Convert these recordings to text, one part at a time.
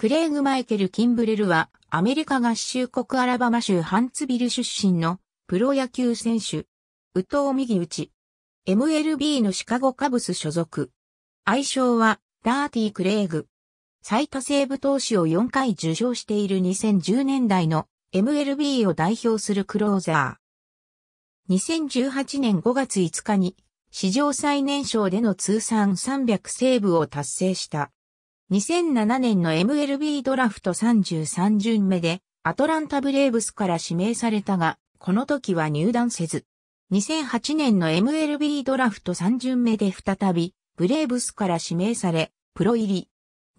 クレイグ・マイケル・キンブレルは、アメリカ合衆国アラバマ州ハンツビル出身のプロ野球選手。宇藤右打ち。MLB のシカゴカブス所属。愛称は、ダーティー・クレイグ。最多セーブ投手を4回受賞している2010年代の MLB を代表するクローザー。2018年5月5日に、史上最年少での通算300セーブを達成した。2007年の MLB ドラフト33巡目でアトランタブレーブスから指名されたが、この時は入団せず、2008年の MLB ドラフト3巡目で再びブレーブスから指名され、プロ入り。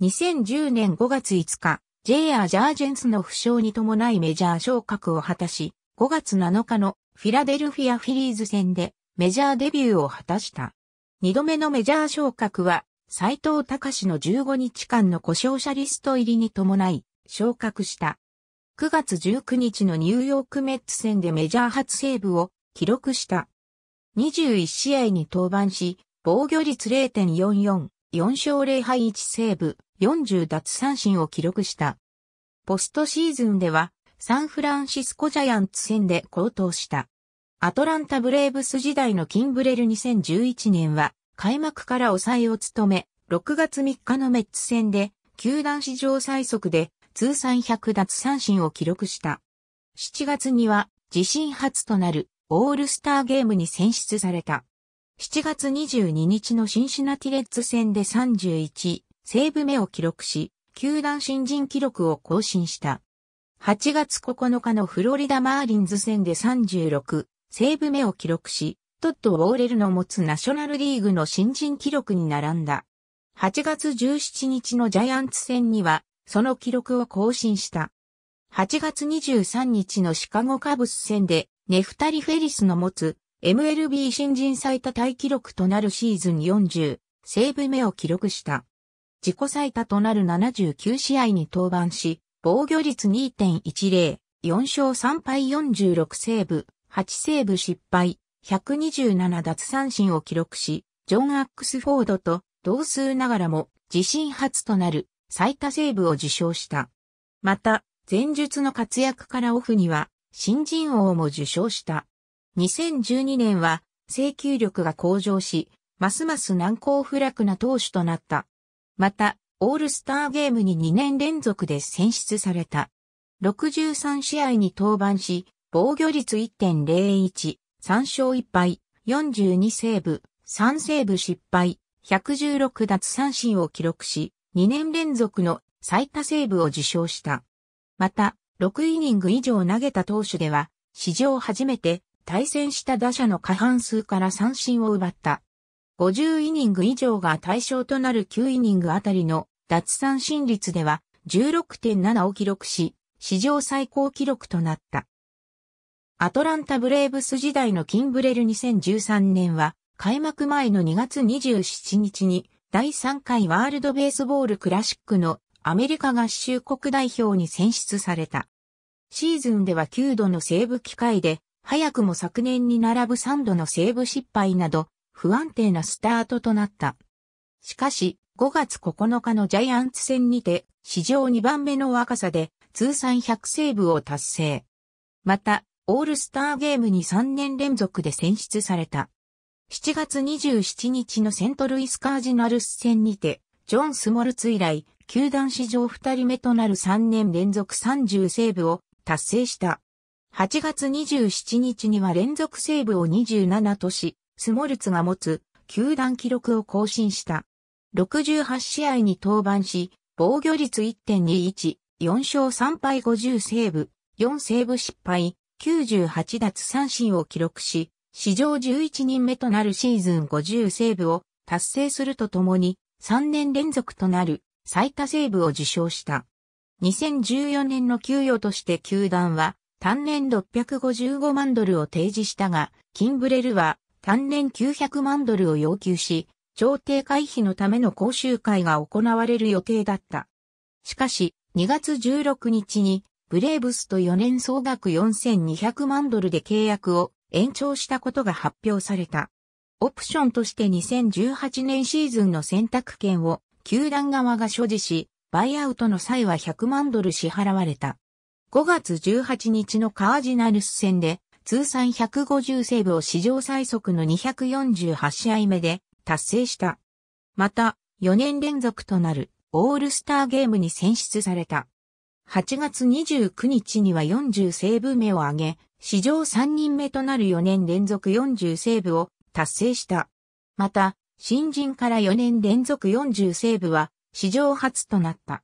2010年5月5日、JR ジャージェンスの負傷に伴いメジャー昇格を果たし、5月7日のフィラデルフィアフィリーズ戦でメジャーデビューを果たした。2度目のメジャー昇格は斎藤隆の15日間の故障者リスト入りに伴い、昇格した。9月19日のニューヨークメッツ戦でメジャー初セーブを記録した。21試合に登板し、防御率0.44、4勝0敗1セーブ、40奪三振を記録した。ポストシーズンでは、サンフランシスコジャイアンツ戦で高騰した。アトランタブレーブス時代のキンブレル2011年は、開幕から抑えを務め、6月3日のメッツ戦で、球団史上最速で通算100奪三振を記録した。7月には自身初となるオールスターゲームに選出された。7月22日のシンシナティレッツ戦で31セーブ目を記録し、球団新人記録を更新した。8月9日のフロリダマーリンズ戦で36セーブ目を記録し、トット・ウォーレルの持つナショナルリーグの新人記録に並んだ。8月17日のジャイアンツ戦には、その記録を更新した。8月23日のシカゴカブス戦で、ネフタリ・フェリスの持つ MLB 新人最多タイ記録となるシーズン40、セーブ目を記録した。自己最多となる79試合に登板し、防御率2.10、4勝3敗46セーブ、8セーブ失敗、127奪三振を記録し、ジョン・アックスフォードと同数ながらも自身初となる最多セーブを受賞した。また、前述の活躍からオフには新人王も受賞した。2012年は請求力が向上し、ますます難攻不落な投手となった。また、オールスターゲームに2年連続で選出された。63試合に登板し、防御率1.01、3勝1敗、42セーブ、3セーブ失敗、116奪三振を記録し、2年連続の最多セーブを受賞した。また、6イニング以上投げた投手では、史上初めて対戦した打者の過半数から三振を奪った。50イニング以上が対象となる9イニングあたりの奪三振率では16.7を記録し、史上最高記録となった。アトランタブレーブス時代のキンブレル2013年は、開幕前の2月27日に、第3回ワールドベースボールクラシックのアメリカ合衆国代表に選出された。シーズンでは9度のセーブ機会で、早くも昨年に並ぶ3度のセーブ失敗など、不安定なスタートとなった。しかし、5月9日のジャイアンツ戦にて、史上2番目の若さで、通算100セーブを達成。また、オールスターゲームに3年連続で選出された。7月27日のセントルイスカージナルス戦にて、ジョン・スモルツ以来、球団史上2人目となる3年連続30セーブを達成した。8月27日には連続セーブを27とし、スモルツが持つ球団記録を更新した。68試合に登板し、防御率1.21、4勝3敗50セーブ、4セーブ失敗、98奪三振を記録し、史上11人目となるシーズン50セーブを達成するとともに、3年連続となる最多セーブを受賞した。2014年の給与として球団は、単年655万ドルを提示したが、キンブレルは単年900万ドルを要求し、調停回避のための講習会が行われる予定だった。しかし、2月16日にブレーブスと4年総額4200万ドルで契約を延長したことが発表された。オプションとして2018年シーズンの選択権を球団側が所持し、バイアウトの際は100万ドル支払われた。5月18日のカージナルス戦で通算150セーブを史上最速の248試合目で達成した。また、4年連続となるオールスターゲームに選出された。8月29日には40セーブ目を挙げ、史上3人目となる4年連続40セーブを達成した。また、新人から4年連続40セーブは史上初となった。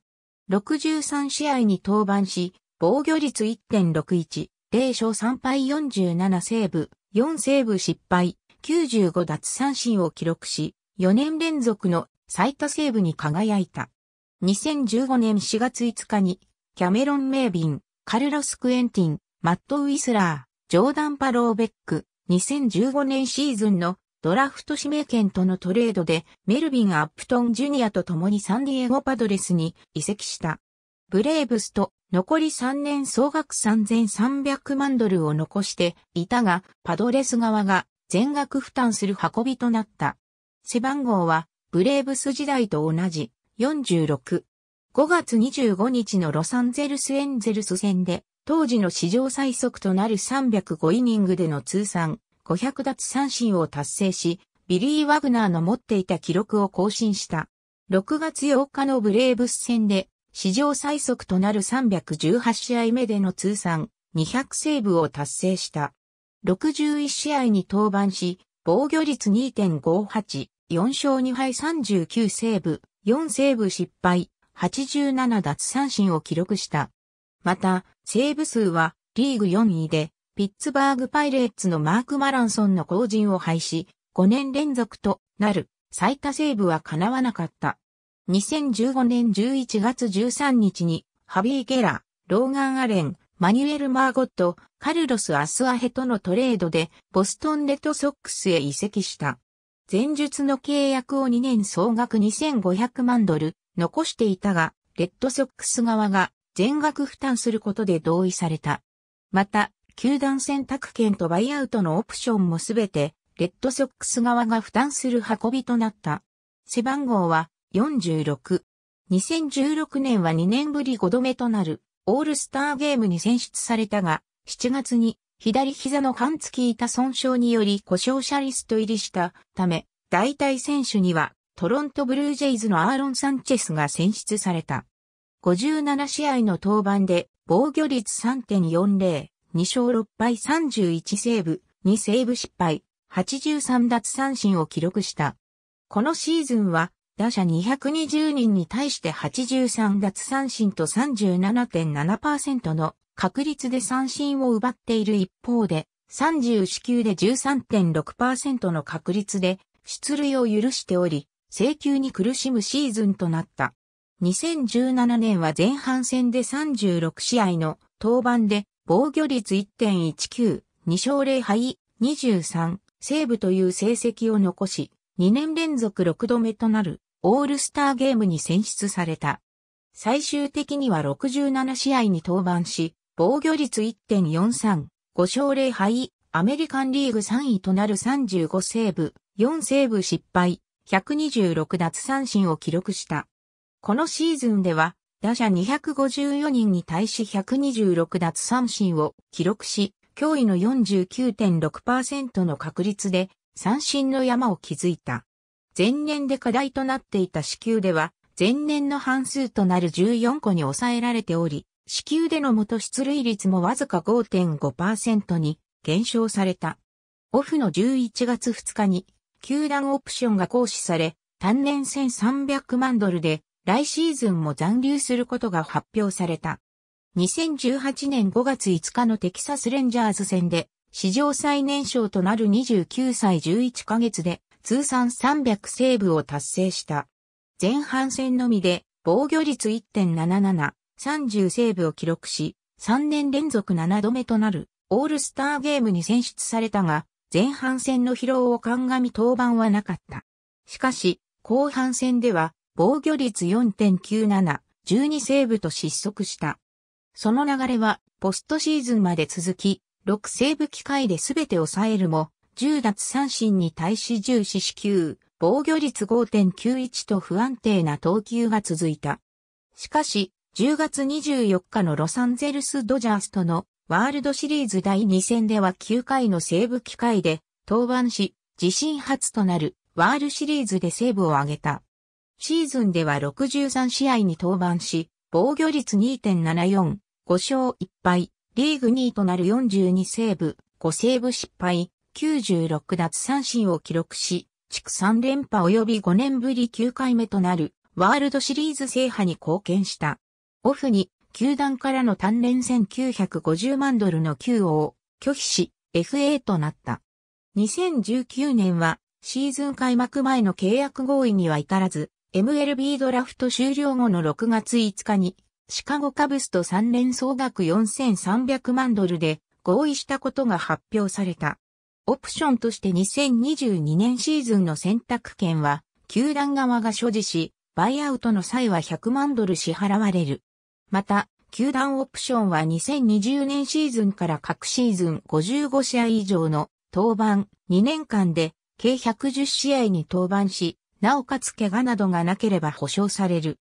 63試合に登板し、防御率1.61、0勝3敗47セーブ、4セーブ失敗、95奪三振を記録し、4年連続の最多セーブに輝いた。2015年4月5日にキャメロン・メービン、カルロス・クエンティン、マット・ウィスラー、ジョーダン・パローベック、2015年シーズンのドラフト指名権とのトレードでメルビン・アップトン・ジュニアと共にサンディエゴ・パドレスに移籍した。ブレーブスと残り3年総額3300万ドルを残していたが、パドレス側が全額負担する運びとなった。背番号はブレーブス時代と同じ46。5月25日のロサンゼルスエンゼルス戦で、当時の史上最速となる305イニングでの通算500奪三振を達成し、ビリー・ワグナーの持っていた記録を更新した。6月8日のブレーブス戦で、史上最速となる318試合目での通算200セーブを達成した。61試合に登板し、防御率2.58、4勝2敗39セーブ、4セーブ失敗、87奪三振を記録した。また、セーブ数はリーグ4位で、ピッツバーグパイレーツのマーク・マランソンの後陣を廃止、5年連続となる最多セーブは叶わなかった。2015年11月13日に、ハビー・ゲラ、ローガン・アレン、マニュエル・マーゴット、カルロス・アスアヘとのトレードで、ボストン・レッドソックスへ移籍した。前述の契約を2年総額2500万ドル、残していたが、レッドソックス側が全額負担することで同意された。また、球団選択権とバイアウトのオプションもすべて、レッドソックス側が負担する運びとなった。背番号は46。2016年は2年ぶり5度目となるオールスターゲームに選出されたが、7月に左膝の半月板損傷により故障者リスト入りしたため、代替選手にはトロントブルージェイズのアーロン・サンチェスが選出された。57試合の登板で防御率3.40、2勝6敗31セーブ、2セーブ失敗、83奪三振を記録した。このシーズンは打者220人に対して83奪三振と37.7%の確率で三振を奪っている一方で、34球で13.6%の確率で出塁を許しており、請求に苦しむシーズンとなった。2017年は前半戦で36試合の登板で防御率1.19、2勝0敗、23、セーブという成績を残し、2年連続6度目となるオールスターゲームに選出された。最終的には67試合に登板し、防御率1.43、5勝0敗、アメリカンリーグ3位となる35セーブ、4セーブ失敗、126奪三振を記録した。このシーズンでは、打者254人に対し126奪三振を記録し、驚異の49.6%の確率で三振の山を築いた。前年で課題となっていた支給では、前年の半数となる14個に抑えられており、支給での元出塁率もわずか5.5%に減少された。オフの11月2日に球団オプションが行使され、単年1300万ドルで、来シーズンも残留することが発表された。2018年5月5日のテキサスレンジャーズ戦で、史上最年少となる29歳11ヶ月で、通算300セーブを達成した。前半戦のみで、防御率1.77、30セーブを記録し、3年連続7度目となる、オールスターゲームに選出されたが、前半戦の疲労を鑑み登板はなかった。しかし、後半戦では防御率4.97、12セーブと失速した。その流れはポストシーズンまで続き、6セーブ機会で全て抑えるも、10奪三振に対し10四死球、防御率5.91と不安定な投球が続いた。しかし、10月24日のロサンゼルスドジャースとのワールドシリーズ第2戦では9回のセーブ機会で登板し、自身初となるワールシリーズでセーブを挙げた。シーズンでは63試合に登板し、防御率2.74、5勝1敗、リーグ2位となる42セーブ、5セーブ失敗、96奪三振を記録し、地区3連覇及び5年ぶり9回目となるワールドシリーズ制覇に貢献した。オフに球団からの単年1950万ドルの給与を拒否し、FA となった。2019年は、シーズン開幕前の契約合意には至らず、MLB ドラフト終了後の6月5日に、シカゴカブスと3連総額4300万ドルで合意したことが発表された。オプションとして2022年シーズンの選択権は、球団側が所持し、バイアウトの際は100万ドル支払われる。また、球団オプションは2020年シーズンから各シーズン55試合以上の登板2年間で計110試合に登板し、なおかつ怪我などがなければ保証される。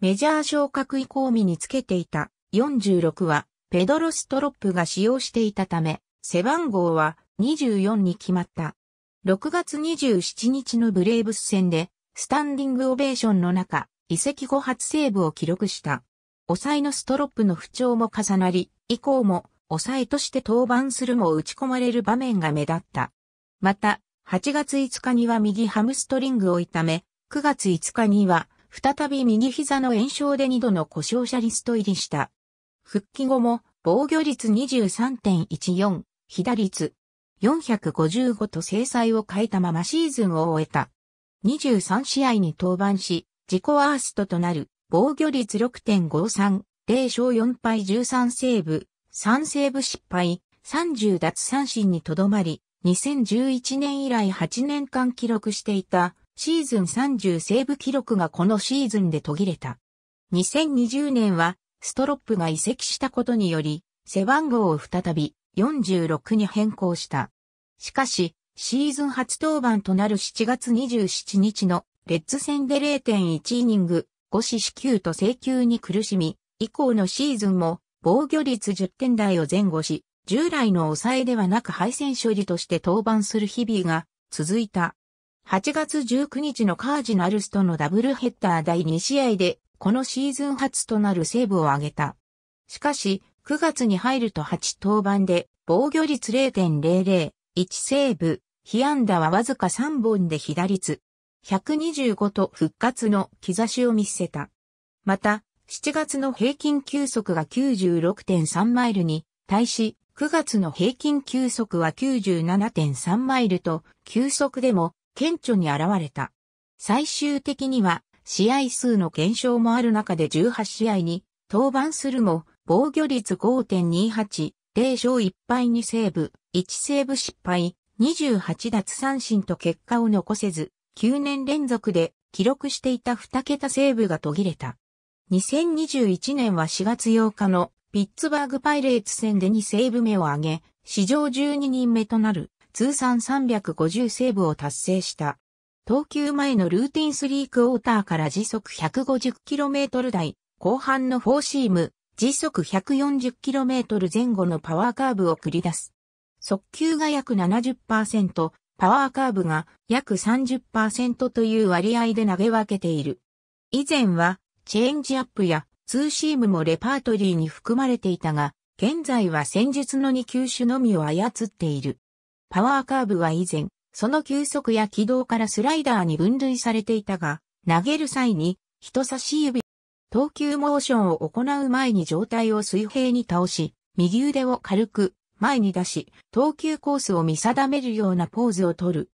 メジャー昇格以降身につけていた46はペドロ・ストロップが使用していたため、背番号は24に決まった。6月27日のブレーブス戦でスタンディングオベーションの中、移籍後初セーブを記録した。抑えのストロップの不調も重なり、以降も抑えとして登板するも打ち込まれる場面が目立った。また、8月5日には右ハムストリングを痛め、9月5日には再び右膝の炎症で2度の故障者リスト入りした。復帰後も防御率23.14、被打率455と制裁を変えたままシーズンを終えた。23試合に登板し、自己ワーストとなる防御率6.53、0勝4敗13セーブ、3セーブ失敗、30奪三振にとどまり、2011年以来8年間記録していたシーズン30セーブ記録がこのシーズンで途切れた。2020年はストロップが移籍したことにより背番号を再び46に変更した。しかしシーズン初登板となる7月27日のレッズ戦で0.1イニング5死死球と請球に苦しみ、以降のシーズンも防御率10点台を前後し、従来の抑えではなく敗戦処理として登板する日々が続いた。8月19日のカージナルスとのダブルヘッダー第2試合で、このシーズン初となるセーブを挙げた。しかし、9月に入ると8登板で、防御率0.00、1セーブ、被安打はわずか3本で被打率、125と復活の兆しを見せた。また、7月の平均球速が96.3マイルに対し、9月の平均球速は97.3マイルと、球速でも顕著に現れた。最終的には、試合数の減少もある中で18試合に登板するも、防御率5.28、0勝1敗2セーブ、1セーブ失敗、28奪三振と結果を残せず、9年連続で記録していた2桁セーブが途切れた。2021年は4月8日のピッツバーグパイレーツ戦で2セーブ目を挙げ、史上12人目となる通算350セーブを達成した。投球前のルーティンスリークォーターから時速 150km 台、後半のフォーシーム、時速 140km 前後のパワーカーブを繰り出す。速球が約70%、パワーカーブが約30%という割合で投げ分けている。以前はチェンジアップやツーシームもレパートリーに含まれていたが、現在は戦術の2球種のみを操っている。パワーカーブは以前、その球速や軌道からスライダーに分類されていたが、投げる際に人差し指、投球モーションを行う前に状態を水平に倒し、右腕を軽く前に出し、投球コースを見定めるようなポーズをとる。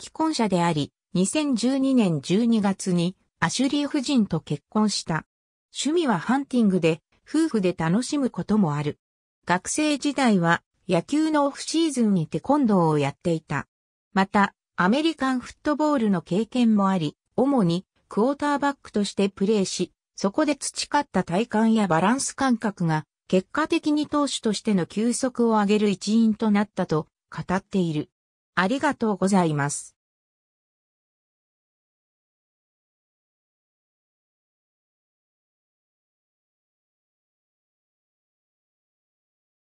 既婚者であり、2012年12月にアシュリー夫人と結婚した。趣味はハンティングで、夫婦で楽しむこともある。学生時代は野球のオフシーズンにテコンドーをやっていた。また、アメリカンフットボールの経験もあり、主にクォーターバックとしてプレーし、そこで培った体幹やバランス感覚が結果的に投手としての休息を上げる一因となったと語っている。ありがとうございます。